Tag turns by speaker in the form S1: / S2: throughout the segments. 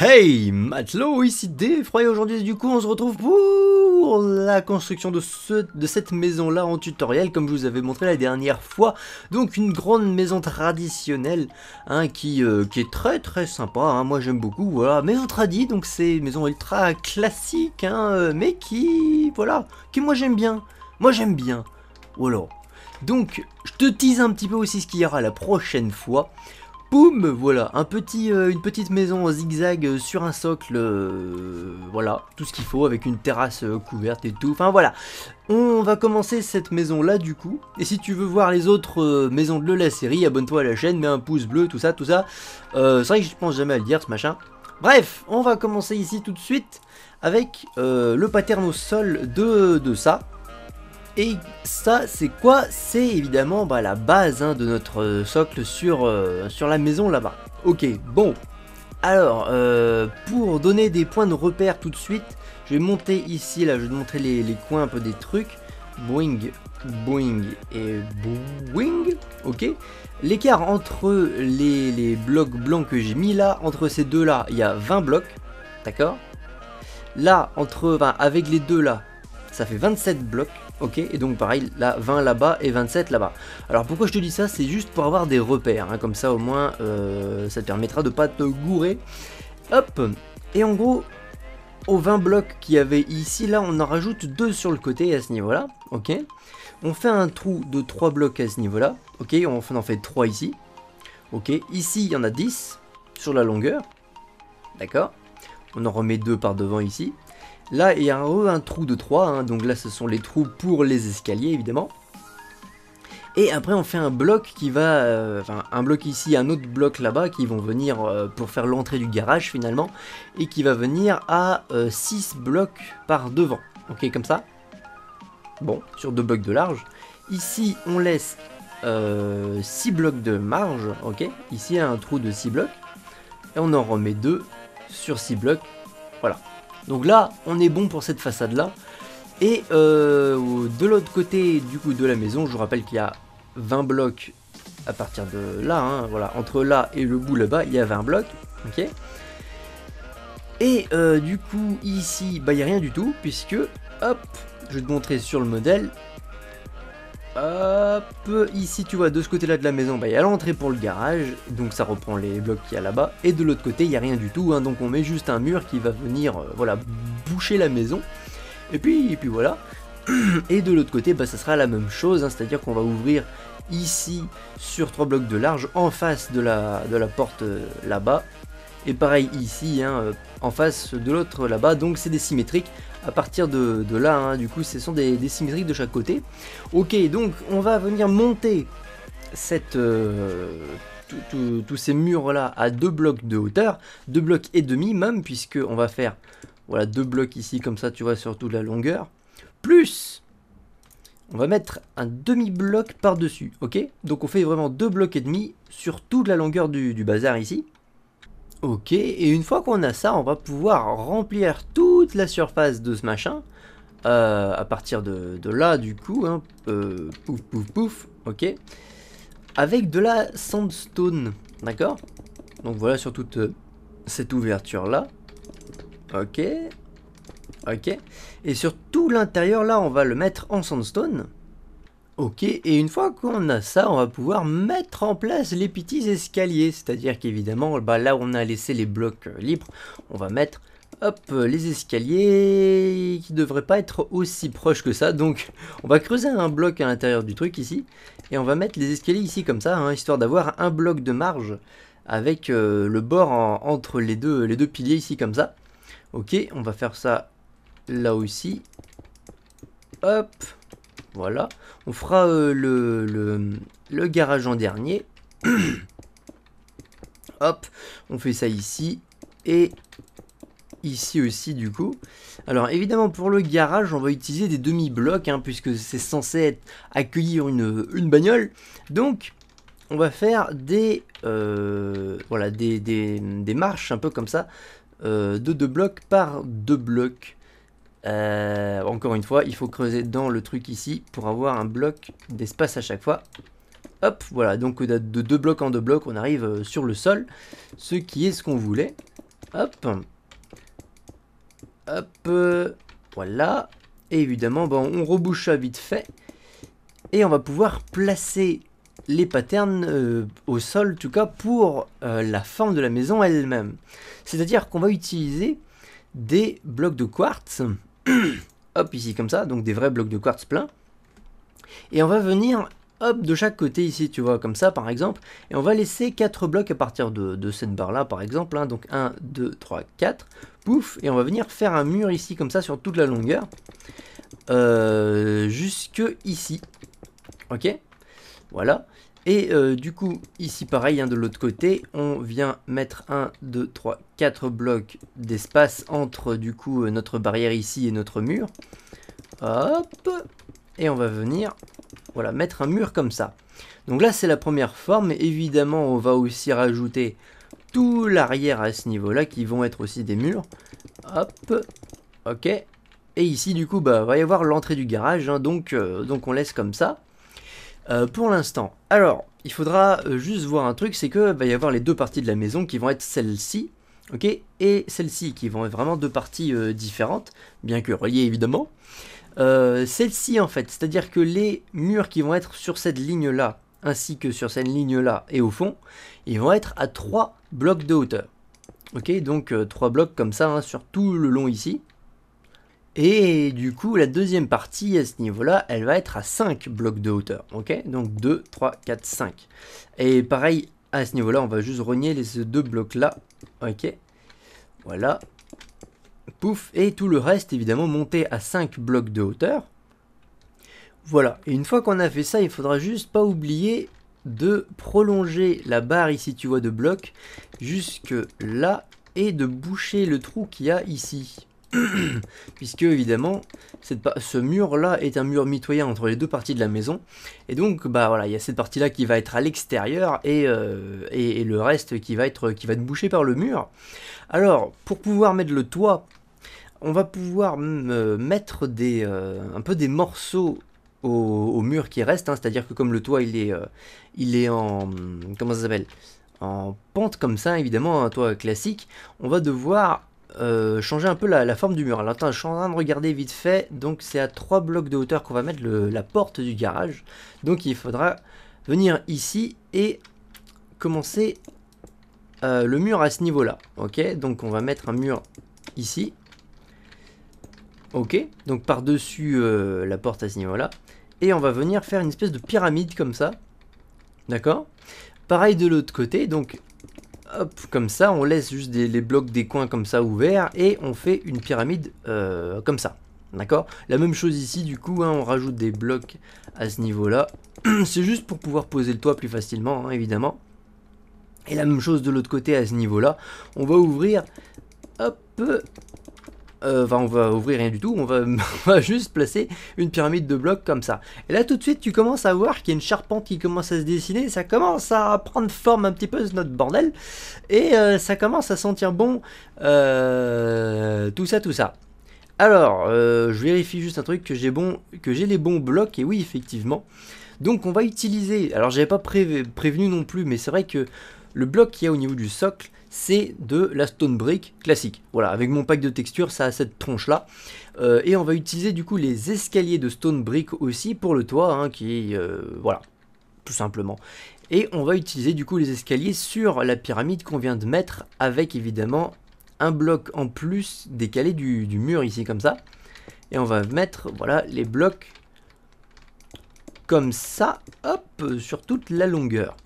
S1: Hey Matelot, ici Défroy, aujourd'hui du coup on se retrouve pour la construction de, de cette maison là en tutoriel comme je vous avais montré la dernière fois. Donc une grande maison traditionnelle hein, euh, qui, est très très sympa, hein. moi j'aime beaucoup, voilà, maison tradi, donc c'est maison ultra classique, hein, euh, mais qui, voilà, qui moi j'aime bien, moi j'aime bien, voilà. Donc je te tease un petit peu aussi ce qu'il y aura la prochaine fois. Boum Voilà, un petit, euh, une petite maison en zigzag euh, sur un socle, euh, voilà, tout ce qu'il faut, avec une terrasse couverte et tout, enfin voilà. On va commencer cette maison là du coup, et si tu veux voir les autres maisons de la série, abonne-toi à la chaîne, mets un pouce bleu, tout ça, tout ça. C'est vrai que je pense jamais à le dire ce machin. Bref, on va commencer ici tout de suite avec le pattern au sol de, de ça. Et ça, c'est quoi C'est évidemment bah, la base hein, de notre euh, socle sur, euh, sur la maison là-bas. Ok, bon. Alors, euh, pour donner des points de repère tout de suite, je vais monter ici, là, je vais montrer les, coins un peu des trucs. Boing, boing et boing. Ok. L'écart entre les, les blocs blancs que j'ai mis là, entre ces deux-là, il y a 20 blocs. D'accord Là, entre, avec les deux là, ça fait 27 blocs ok Et donc pareil, là, 20 là-bas et 27 là-bas. Alors pourquoi je te dis ça C'est juste pour avoir des repères, hein. comme ça au moins euh, ça te permettra de pas te gourer. Hop Et en gros, aux 20 blocs qu'il y avait ici, là on en rajoute 2 sur le côté à ce niveau-là, ok On fait un trou de 3 blocs à ce niveau-là, ok On en fait 3 ici, ok Ici il y en a 10 sur la longueur, d'accord on en remet 2 par devant ici. Là, il y a un, trou de 3, hein. donc là ce sont les trous pour les escaliers évidemment. Et après on fait un bloc qui va, euh, enfin un bloc ici, un autre bloc là-bas qui vont venir euh, pour faire l'entrée du garage finalement, et qui va venir à 6 euh, blocs par devant, ok comme ça. Bon, sur deux blocs de large. Ici on laisse 6 blocs de marge, ok, ici il y a un trou de 6 blocs, et on en remet 2 sur 6 blocs, voilà. Donc là, on est bon pour cette façade-là. Et euh, de l'autre côté du coup de la maison, je vous rappelle qu'il y a 20 blocs à partir de là, hein, voilà, entre là et le bout là-bas, il y a 20 blocs, ok Et euh, du coup, ici, bah, il n'y a rien du tout, puisque, hop, je vais te montrer sur le modèle, Hop, ici tu vois de ce côté là de la maison, bah, il y a l'entrée pour le garage, donc ça reprend les blocs qu'il y a là-bas, et de l'autre côté il n'y a rien du tout, hein, donc on met juste un mur qui va venir euh, voilà, boucher la maison, et puis, puis voilà, et de l'autre côté bah, ça sera la même chose, hein, c'est-à-dire qu'on va ouvrir ici sur trois blocs de large en face de la, de la porte euh, là-bas, et pareil ici, hein, euh, en face de l'autre là-bas, donc c'est des symétriques à partir de, là, hein, du coup ce sont des, symétriques de chaque côté. Ok, donc on va venir monter cette... Euh, tous ces murs là à deux blocs de hauteur, deux blocs et demi même, puisque on va faire voilà deux blocs ici comme ça, tu vois, sur toute la longueur. Plus, on va mettre un demi bloc par dessus, ok Donc on fait vraiment deux blocs et demi sur toute la longueur du bazar ici. Ok, et une fois qu'on a ça, on va pouvoir remplir toute la surface de ce machin. Euh, à partir de, là, du coup, hein, euh, pouf, pouf, pouf, ok. Avec de la sandstone, d'accord Donc voilà sur toute euh, cette ouverture-là. Ok, ok. Et sur tout l'intérieur, là, on va le mettre en sandstone. Ok, et une fois qu'on a ça, on va pouvoir mettre en place les petits escaliers. C'est-à-dire qu'évidemment, bah, là où on a laissé les blocs euh, libres, on va mettre hop, euh, les escaliers qui ne devraient pas être aussi proches que ça. Donc, on va creuser un bloc à l'intérieur du truc ici. Et on va mettre les escaliers ici comme ça, hein, histoire d'avoir un bloc de marge avec euh, le bord entre les deux, les deux piliers ici comme ça. Ok, on va faire ça là aussi. Hop, voilà. On fera euh, le, garage en dernier. Hop, on fait ça ici. Et ici aussi du coup. Alors évidemment pour le garage on va utiliser des demi-blocs hein, puisque c'est censé être accueillir une, bagnole. Donc on va faire des, euh, voilà, des, marches un peu comme ça euh, de deux blocs par deux blocs. Euh, encore une fois, il faut creuser dans le truc ici pour avoir un bloc d'espace à chaque fois. Hop, voilà, donc de deux blocs en deux blocs, on arrive euh, sur le sol, ce qui est ce qu'on voulait. Hop, hop, euh, voilà. Et évidemment, bon, on rebouche ça vite fait. Et on va pouvoir placer les patterns au sol, en tout cas pour la forme de la maison elle-même. C'est-à-dire qu'on va utiliser des blocs de quartz hop, ici comme ça, donc des vrais blocs de quartz plein, Et on va venir, hop, de chaque côté ici, tu vois, comme ça par exemple, et on va laisser 4 blocs à partir de, cette barre-là par exemple, hein. donc 1, 2, 3, 4, pouf, et on va venir faire un mur ici comme ça sur toute la longueur, euh, jusque ici, ok Voilà. Et euh, du coup, ici pareil, hein, de l'autre côté, on vient mettre 1, 2, 3, 4 blocs d'espace entre du coup euh, notre barrière ici et notre mur. Hop Et on va venir, voilà, mettre un mur comme ça. Donc là, c'est la première forme. Évidemment, on va aussi rajouter tout l'arrière à ce niveau-là, qui vont être aussi des murs. Hop Ok et ici, du coup, il bah, va y avoir l'entrée du garage, hein. donc, euh, donc on laisse comme ça. Euh, pour l'instant. Alors, il faudra euh, juste voir un truc, c'est que va y avoir les deux parties de la maison qui vont être celles ci ok, et celles ci qui vont être vraiment deux parties euh, différentes, bien que reliées évidemment. celle-ci en fait, c'est-à-dire que les murs qui vont être sur cette ligne-là, ainsi que sur cette ligne-là et au fond, ils vont être à trois blocs de hauteur. Ok, donc trois blocs comme ça hein, sur tout le long ici. Et du coup, la deuxième partie à ce niveau-là, elle va être à 5 blocs de hauteur. ok Donc 2, 3, 4, 5. Et pareil, à ce niveau-là, on va juste rogner les, deux blocs-là. Ok Voilà. Pouf. Et tout le reste, évidemment, monté à 5 blocs de hauteur. Voilà. Et une fois qu'on a fait ça, il faudra juste pas oublier de prolonger la barre ici, tu vois, de blocs, jusque là, et de boucher le trou qu'il y a ici. puisque évidemment ce mur là est un mur mitoyen entre les deux parties de la maison et donc bah voilà il y a cette partie là qui va être à l'extérieur euh, et, et, le reste qui va être qui va être bouché par le mur alors pour pouvoir mettre le toit on va pouvoir euh, mettre des euh, un peu des morceaux au, mur qui reste hein. c'est à dire que comme le toit il est il est en comment ça s'appelle en pente comme ça évidemment un toit classique on va devoir euh, changer un peu la, forme du mur. Alors attends, je suis en train de regarder vite fait. Donc c'est à 3 blocs de hauteur qu'on va mettre la porte du garage. Donc il faudra venir ici et commencer euh, le mur à ce niveau-là. Ok, donc on va mettre un mur ici. Ok, donc par-dessus euh, la porte à ce niveau-là. Et on va venir faire une espèce de pyramide comme ça. D'accord Pareil de l'autre côté, donc hop, comme ça, on laisse juste les blocs des coins comme ça ouverts et on fait une pyramide euh, comme ça. D'accord La même chose ici, du coup, hein, on rajoute des blocs à ce niveau-là. C'est juste pour pouvoir poser le toit plus facilement, hein, évidemment. Et la même chose de l'autre côté à ce niveau-là. On va ouvrir, hop, euh, enfin on va ouvrir rien du tout, on va, juste placer une pyramide de blocs comme ça. Et là tout de suite tu commences à voir qu'il y a une charpente qui commence à se dessiner, ça commence à prendre forme un petit peu notre bordel, et euh, ça commence à sentir bon, euh, tout ça, tout ça. Alors, je vérifie juste un truc que j'ai bon, que j'ai les bons blocs, et oui effectivement. Donc on va utiliser, alors j'avais pas prévenu non plus, mais c'est vrai que le bloc qu'il y a au niveau du socle, c'est de la stone brick classique. Voilà, avec mon pack de texture, ça a cette tronche là. Euh, et on va utiliser du coup les escaliers de stone brick aussi pour le toit, hein, qui est... Euh, voilà, tout simplement. Et on va utiliser du coup les escaliers sur la pyramide qu'on vient de mettre, avec évidemment un bloc en plus décalé du, du mur ici comme ça. Et on va mettre voilà les blocs comme ça, hop, sur toute la longueur.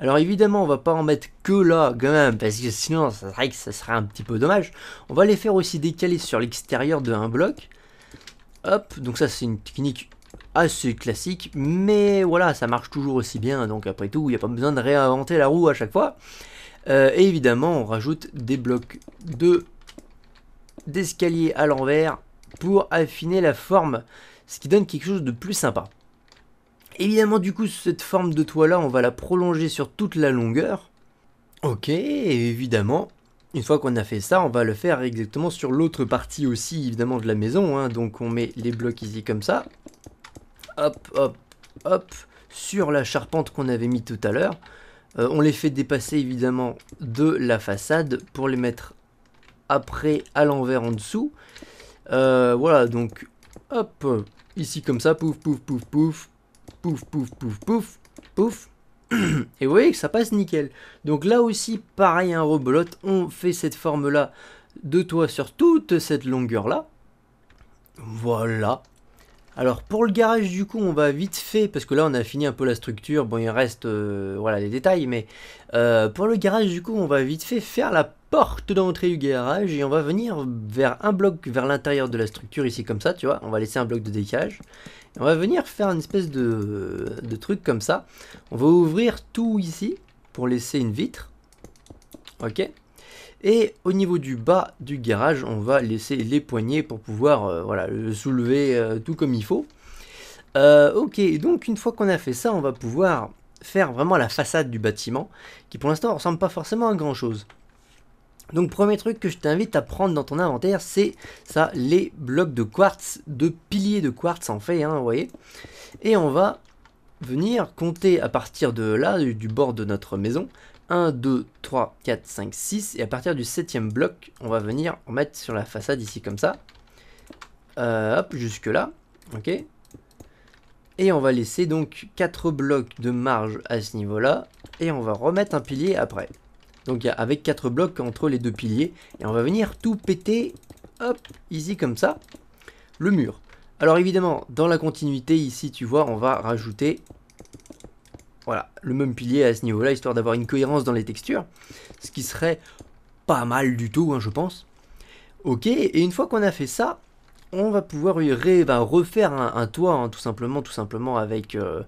S1: Alors évidemment, on va pas en mettre que là quand même, parce que sinon, c'est vrai que ça serait un petit peu dommage. On va les faire aussi décaler sur l'extérieur de un bloc. Hop, donc ça c'est une technique assez classique, mais voilà, ça marche toujours aussi bien, donc après tout, il n'y a pas besoin de réinventer la roue à chaque fois. Euh, et évidemment, on rajoute des blocs de d'escalier à l'envers pour affiner la forme, ce qui donne quelque chose de plus sympa. Évidemment, du coup, cette forme de toit-là, on va la prolonger sur toute la longueur. Ok, évidemment, une fois qu'on a fait ça, on va le faire exactement sur l'autre partie aussi, évidemment, de la maison. Hein. Donc, on met les blocs ici comme ça. Hop, hop, hop, sur la charpente qu'on avait mis tout à l'heure. Euh, on les fait dépasser, évidemment, de la façade pour les mettre après à l'envers en dessous. Euh, voilà, donc, hop, ici comme ça, pouf, pouf, pouf, pouf, pouf, pouf, pouf, pouf, pouf. Et vous voyez que ça passe nickel. Donc là aussi, pareil, un rebelote, on fait cette forme-là de toit sur toute cette longueur-là. Voilà. Alors pour le garage du coup on va vite fait parce que là on a fini un peu la structure, bon il reste euh, voilà les détails mais euh, pour le garage du coup on va vite fait faire la porte d'entrée du garage et on va venir vers un bloc vers l'intérieur de la structure ici comme ça tu vois, on va laisser un bloc de décalage on va venir faire une espèce de, truc comme ça. On va ouvrir tout ici pour laisser une vitre. Ok. Et au niveau du bas du garage, on va laisser les poignées pour pouvoir euh, voilà, le soulever euh, tout comme il faut. Euh, ok, donc une fois qu'on a fait ça, on va pouvoir faire vraiment la façade du bâtiment, qui pour l'instant ressemble pas forcément à grand chose. Donc premier truc que je t'invite à prendre dans ton inventaire, c'est ça, les blocs de quartz, de piliers de quartz en fait, hein, vous voyez. Et on va venir compter à partir de là, du, bord de notre maison, 1, 2, 3, 4, 5, 6, et à partir du septième bloc, on va venir en mettre sur la façade ici comme ça. Euh, hop, jusque là, ok. Et on va laisser donc 4 blocs de marge à ce niveau-là, et on va remettre un pilier après. Donc avec 4 blocs entre les deux piliers. Et on va venir tout péter, hop, easy comme ça, le mur. Alors évidemment, dans la continuité ici, tu vois, on va rajouter voilà, le même pilier à ce niveau-là, histoire d'avoir une cohérence dans les textures. Ce qui serait pas mal du tout, hein, je pense. Ok, et une fois qu'on a fait ça, on va pouvoir refaire un, toit, hein, tout simplement, tout simplement avec... Euh,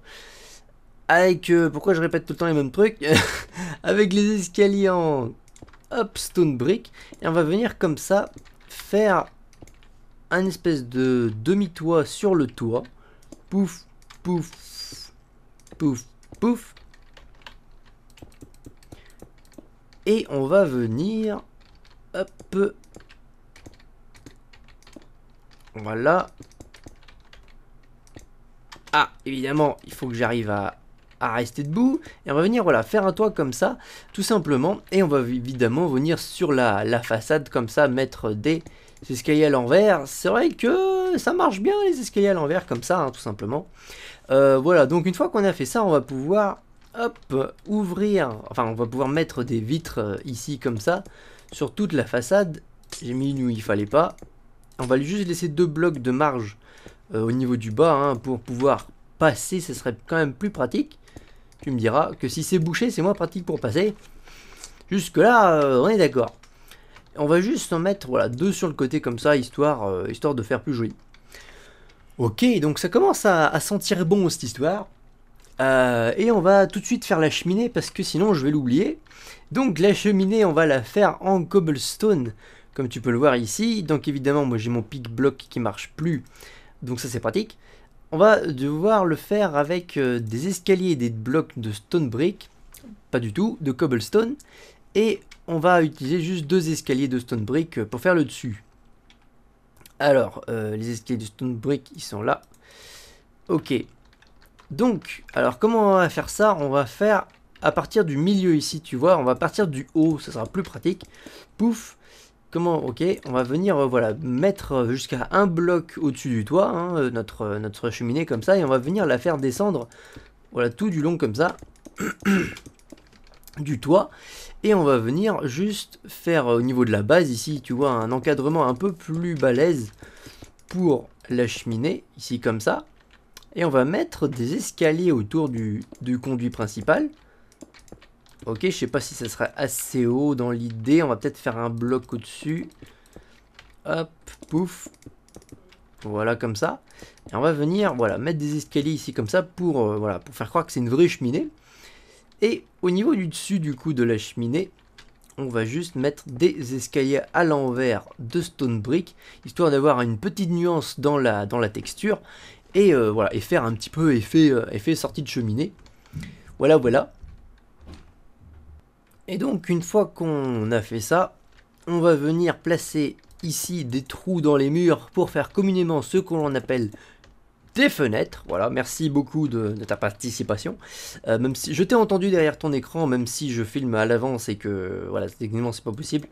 S1: avec euh, pourquoi je répète tout le temps les mêmes trucs avec les escaliers en hop stone brick et on va venir comme ça faire un espèce de demi-toit sur le toit pouf pouf pouf pouf et on va venir hop voilà ah évidemment il faut que j'arrive à à rester debout et on va venir voilà faire un toit comme ça tout simplement et on va évidemment venir sur la, façade comme ça mettre des escaliers à l'envers c'est vrai que ça marche bien les escaliers à l'envers comme ça hein, tout simplement euh, voilà donc une fois qu'on a fait ça on va pouvoir hop ouvrir enfin on va pouvoir mettre des vitres euh, ici comme ça sur toute la façade j'ai mis une où il fallait pas on va juste laisser deux blocs de marge euh, au niveau du bas hein, pour pouvoir passer ce serait quand même plus pratique tu me diras que si c'est bouché, c'est moins pratique pour passer. Jusque-là, euh, on est d'accord. On va juste en mettre voilà, deux sur le côté comme ça, histoire, euh, histoire de faire plus joli. Ok, donc ça commence à, sentir bon cette histoire. Euh, et on va tout de suite faire la cheminée parce que sinon je vais l'oublier. Donc la cheminée, on va la faire en cobblestone, comme tu peux le voir ici. Donc évidemment, moi j'ai mon pic bloc qui marche plus, donc ça c'est pratique. On va devoir le faire avec euh, des escaliers et des blocs de stone brick, pas du tout, de cobblestone, et on va utiliser juste deux escaliers de stone brick euh, pour faire le dessus. Alors, euh, les escaliers de stone brick, ils sont là. Ok. Donc, alors comment on va faire ça On va faire à partir du milieu ici, tu vois, on va partir du haut, ça sera plus pratique. Pouf ok on va venir euh, voilà mettre euh, jusqu'à un bloc au-dessus du toit hein, euh, notre, notre cheminée comme ça et on va venir la faire descendre voilà tout du long comme ça du toit et on va venir juste faire au niveau de la base ici tu vois un encadrement un peu plus balèze pour la cheminée ici comme ça et on va mettre des escaliers autour du, du conduit principal Ok, je sais pas si ça serait assez haut dans l'idée. On va peut-être faire un bloc au-dessus. Hop, pouf. Voilà, comme ça. Et on va venir voilà, mettre des escaliers ici comme ça pour, euh, voilà, pour faire croire que c'est une vraie cheminée. Et au niveau du dessus du coup de la cheminée, on va juste mettre des escaliers à l'envers de stone brick, histoire d'avoir une petite nuance dans la, dans la texture, et, euh, voilà, et faire un petit peu effet, euh, effet sortie de cheminée. Voilà, voilà. Et donc une fois qu'on a fait ça, on va venir placer ici des trous dans les murs pour faire communément ce qu'on appelle des fenêtres. Voilà, merci beaucoup de, ta participation. Euh, même si je t'ai entendu derrière ton écran, même si je filme à l'avance et que voilà, techniquement c'est pas possible.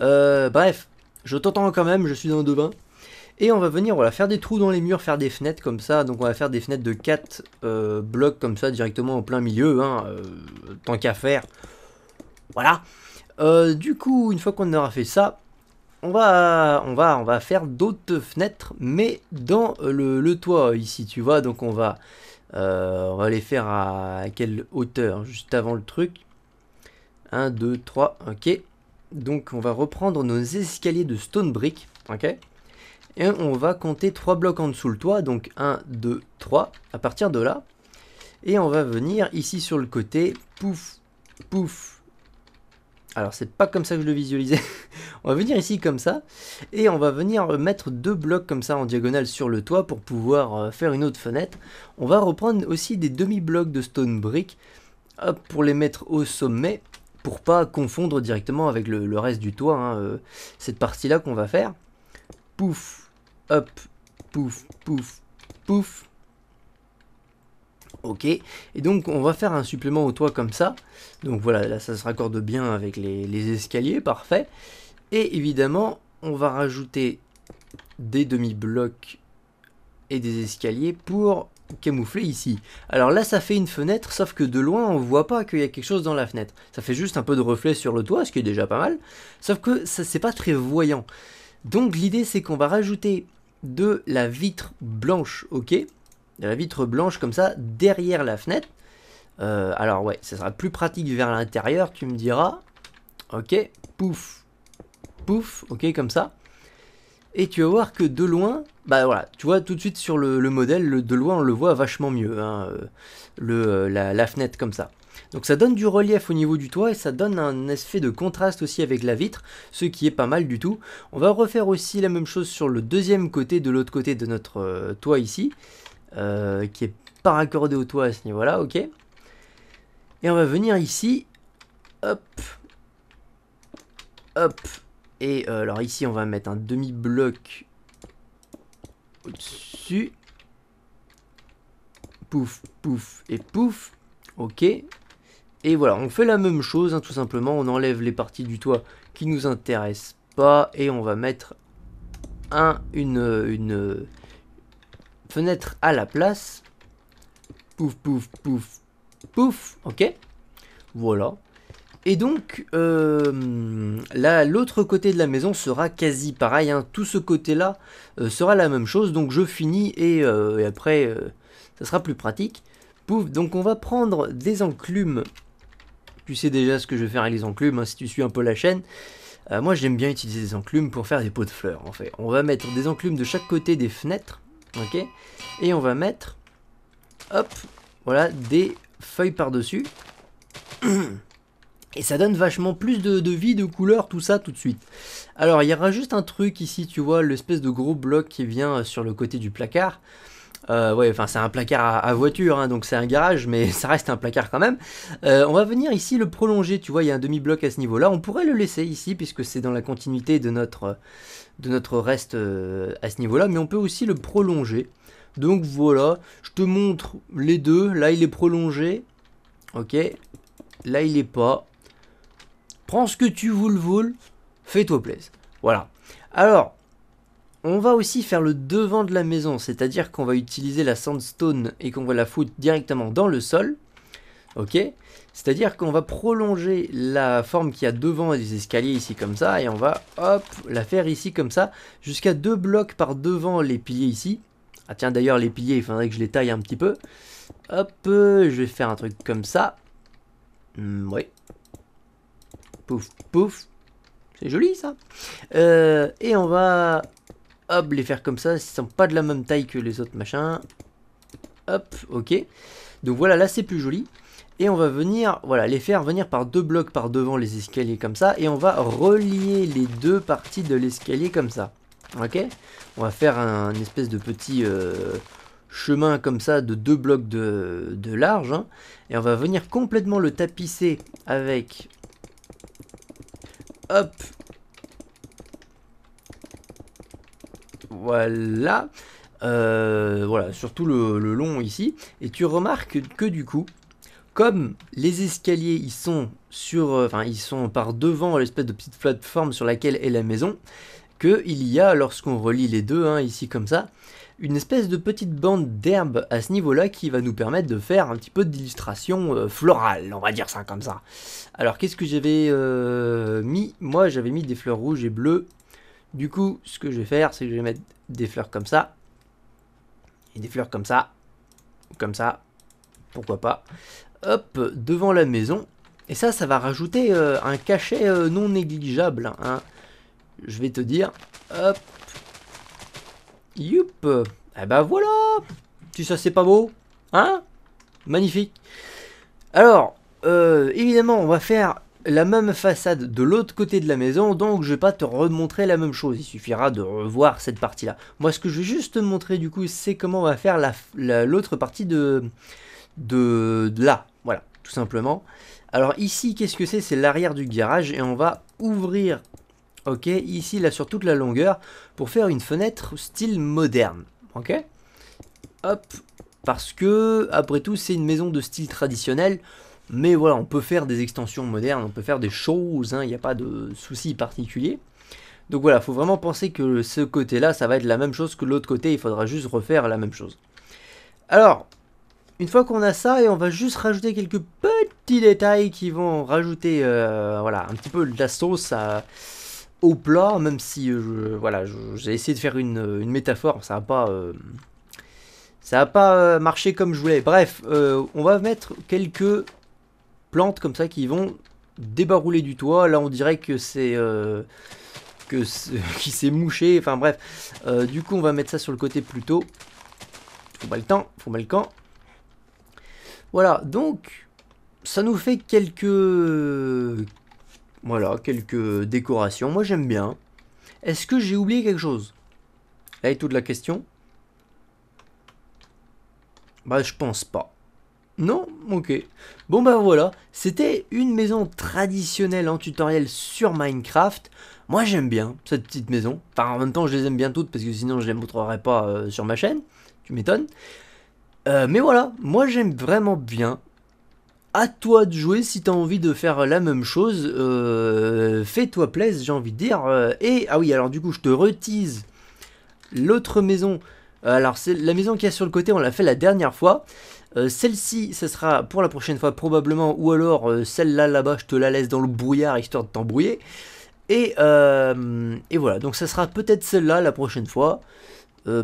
S1: Euh, bref, je t'entends quand même, je suis dans le devin. Et on va venir voilà, faire des trous dans les murs, faire des fenêtres comme ça. Donc on va faire des fenêtres de 4 euh, blocs comme ça directement en plein milieu. Hein, tant qu'à faire, voilà. Euh, du coup, une fois qu'on aura fait ça, on va, on va, on va faire d'autres fenêtres, mais dans le, toit ici, tu vois. Donc on va, euh, on va les faire à quelle hauteur Juste avant le truc. 1, 2, 3, ok. Donc on va reprendre nos escaliers de stone brick, ok. Et on va compter 3 blocs en dessous le toit, donc 1, 2, 3, à partir de là. Et on va venir ici sur le côté, pouf, pouf, alors c'est pas comme ça que je le visualisais. on va venir ici comme ça et on va venir mettre deux blocs comme ça en diagonale sur le toit pour pouvoir euh, faire une autre fenêtre. On va reprendre aussi des demi-blocs de stone brick hop, pour les mettre au sommet pour pas confondre directement avec le, reste du toit hein, euh, cette partie là qu'on va faire. Pouf, hop, pouf, pouf, pouf. Ok, et donc on va faire un supplément au toit comme ça. Donc voilà, là ça se raccorde bien avec les, escaliers, parfait. Et évidemment, on va rajouter des demi-blocs et des escaliers pour camoufler ici. Alors là, ça fait une fenêtre, sauf que de loin, on voit pas qu'il y a quelque chose dans la fenêtre. Ça fait juste un peu de reflet sur le toit, ce qui est déjà pas mal. Sauf que ça c'est pas très voyant. Donc l'idée, c'est qu'on va rajouter de la vitre blanche, ok la vitre blanche comme ça derrière la fenêtre. Euh, alors ouais, ça sera plus pratique vers l'intérieur, tu me diras. Ok, pouf, pouf, ok, comme ça. Et tu vas voir que de loin, bah voilà, tu vois tout de suite sur le, modèle, de loin on le voit vachement mieux, hein, euh, le, euh, la, fenêtre comme ça. Donc ça donne du relief au niveau du toit et ça donne un effet de contraste aussi avec la vitre, ce qui est pas mal du tout. On va refaire aussi la même chose sur le deuxième côté de l'autre côté de notre toit ici. Euh, qui est pas raccordé au toit à ce niveau-là, ok. Et on va venir ici, hop, hop, et euh, alors ici on va mettre un demi-bloc au-dessus, pouf, pouf et pouf, ok. Et voilà, on fait la même chose, hein, tout simplement, on enlève les parties du toit qui nous intéressent pas, et on va mettre un, une, une fenêtre à la place. Pouf, pouf, pouf, pouf. Ok. Voilà. Et donc, euh, là l'autre côté de la maison sera quasi pareil. Hein. Tout ce côté-là euh, sera la même chose. Donc, je finis et, euh, après, ça sera plus pratique. Pouf, donc on va prendre des enclumes. Tu sais déjà ce que je vais faire avec les enclumes, hein, si tu suis un peu la chaîne. moi, j'aime bien utiliser des enclumes pour faire des pots de fleurs, en fait. On va mettre des enclumes de chaque côté des fenêtres ok Et on va mettre, hop, voilà, des feuilles par-dessus. Et ça donne vachement plus de, de, vie, de couleur, tout ça tout de suite. Alors il y aura juste un truc ici, tu vois, l'espèce de gros bloc qui vient sur le côté du placard. Euh, ouais, enfin c'est un placard à, voiture, hein, donc c'est un garage, mais ça reste un placard quand même. Euh, on va venir ici le prolonger, tu vois, il y a un demi-bloc à ce niveau-là. On pourrait le laisser ici, puisque c'est dans la continuité de notre, de notre reste euh, à ce niveau-là, mais on peut aussi le prolonger. Donc voilà, je te montre les deux. Là, il est prolongé. Ok. Là, il est pas. Prends ce que tu voulais, voules. Fais-toi plaisir. Voilà. Alors, on va aussi faire le devant de la maison, c'est-à-dire qu'on va utiliser la sandstone et qu'on va la foutre directement dans le sol. Ok C'est-à-dire qu'on va prolonger la forme qu'il y a devant les escaliers ici comme ça, et on va hop la faire ici comme ça, jusqu'à deux blocs par devant les piliers ici. Ah tiens d'ailleurs les piliers, il faudrait que je les taille un petit peu. Hop, euh, je vais faire un truc comme ça. Hmm, oui. Pouf, pouf. C'est joli ça. Euh, et on va hop, les faire comme ça, ils sont pas de la même taille que les autres machins. Hop, ok. Donc voilà, là c'est plus joli. Et on va venir, voilà, les faire venir par deux blocs par devant les escaliers comme ça. Et on va relier les deux parties de l'escalier comme ça. Ok On va faire un espèce de petit euh, chemin comme ça de deux blocs de, de large. Hein. et on va venir complètement le tapisser avec... Hop Voilà. Euh, voilà, surtout le, long ici. Et tu remarques que du coup, comme les escaliers ils sont sur, euh, enfin ils sont par devant l'espèce de petite plateforme sur laquelle est la maison, que il y a lorsqu'on relie les deux hein, ici comme ça, une espèce de petite bande d'herbe à ce niveau-là qui va nous permettre de faire un petit peu d'illustration euh, florale, on va dire ça comme ça. Alors qu'est-ce que j'avais mis Moi j'avais mis des fleurs rouges et bleues du coup, ce que je vais faire, c'est que je vais mettre des fleurs comme ça. Et des fleurs comme ça. Comme ça. Pourquoi pas. Hop, devant la maison. Et ça, ça va rajouter euh, un cachet euh, non négligeable. Hein. Je vais te dire. Hop. Youp. Et eh ben voilà. tu ça, c'est pas beau. Hein Magnifique. Alors, euh, évidemment, on va faire la même façade de l'autre côté de la maison, donc je vais pas te remontrer la même chose, il suffira de revoir cette partie-là. Moi ce que je vais juste te montrer du coup, c'est comment on va faire l'autre la, partie de, de, de, là, voilà, tout simplement. Alors ici, qu'est-ce que c'est C'est l'arrière du garage et on va ouvrir, ok, ici là sur toute la longueur, pour faire une fenêtre style moderne, ok Hop, parce que, après tout, c'est une maison de style traditionnel, mais voilà, on peut faire des extensions modernes, on peut faire des choses, hein, il n'y a pas de souci particulier. Donc voilà, il faut vraiment penser que ce côté-là, ça va être la même chose que l'autre côté, il faudra juste refaire la même chose. Alors, une fois qu'on a ça, et on va juste rajouter quelques petits détails qui vont rajouter euh, voilà, un petit peu de la sauce au plat, même si euh, voilà, j'ai essayé de faire une, métaphore, ça n'a pas... Euh, ça n'a pas marché comme je voulais. Bref, on va mettre quelques plantes comme ça qui vont débarrouler du toit. Là, on dirait que c'est euh, que qui s'est mouché. Enfin bref, euh, du coup, on va mettre ça sur le côté plus tôt. Faut pas le temps, faut mal le camp. Voilà, donc ça nous fait quelques voilà quelques décorations. Moi, j'aime bien. Est-ce que j'ai oublié quelque chose Là est toute la question. Bah, je pense pas. Non Ok. Bon bah voilà, c'était une maison traditionnelle en tutoriel sur Minecraft. Moi j'aime bien cette petite maison. Enfin en même temps je les aime bien toutes parce que sinon je les montrerai pas euh, sur ma chaîne. Tu m'étonnes. Euh, mais voilà, moi j'aime vraiment bien. À toi de jouer si t'as envie de faire la même chose. Euh, fais-toi plaisir j'ai envie de dire. et ah oui, alors du coup je te retise l'autre maison. Alors c'est la maison qu'il y a sur le côté, on l'a fait la dernière fois. Euh, celle-ci, ce sera pour la prochaine fois probablement, ou alors euh, celle-là là-bas, je te la laisse dans le brouillard histoire de t'embrouiller. Et, euh, voilà, donc ça sera peut-être celle-là la prochaine fois,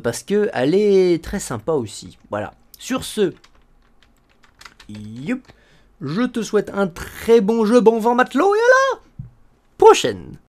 S1: parce que elle est très sympa aussi. Voilà. Sur ce, je te souhaite un très bon jeu, bon vent matelot, et à la prochaine